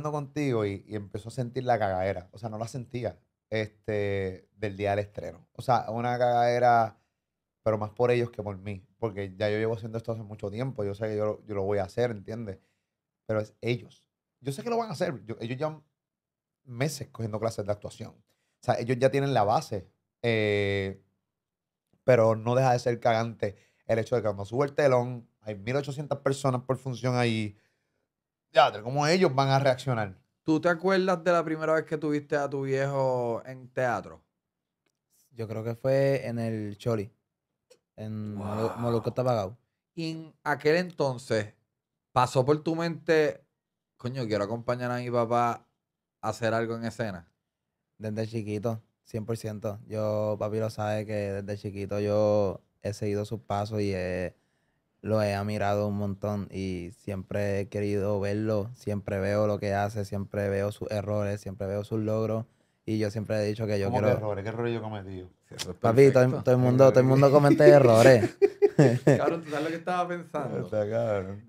contigo y, empezó a sentir la cagadera. O sea, no la sentía este, del día del estreno. O sea, una cagadera, pero más por ellos que por mí. Porque ya yo llevo haciendo esto hace mucho tiempo. Yo sé que yo, yo lo voy a hacer, ¿entiendes? Pero es ellos. Yo sé que lo van a hacer. ellos ya meses cogiendo clases de actuación. O sea, ellos ya tienen la base. Eh, pero no deja de ser cagante el hecho de que cuando sube el telón, hay 1.800 personas por función ahí teatro, cómo ellos van a reaccionar. ¿Tú te acuerdas de la primera vez que tuviste a tu viejo en teatro? Yo creo que fue en el Chori, en wow. Molusco Y en aquel entonces, ¿pasó por tu mente, coño, quiero acompañar a mi papá a hacer algo en escena? Desde chiquito, 100%. Yo, papi lo sabe que desde chiquito yo he seguido sus pasos y he lo he admirado un montón y siempre he querido verlo, siempre veo lo que hace, siempre veo sus errores, siempre veo sus logros. Y yo siempre he dicho que yo quiero. errores? ¿Qué errores yo cometido? Papi, todo, el mundo, todo el mundo comete errores. cabrón, tú sabes lo que estaba pensando. Está,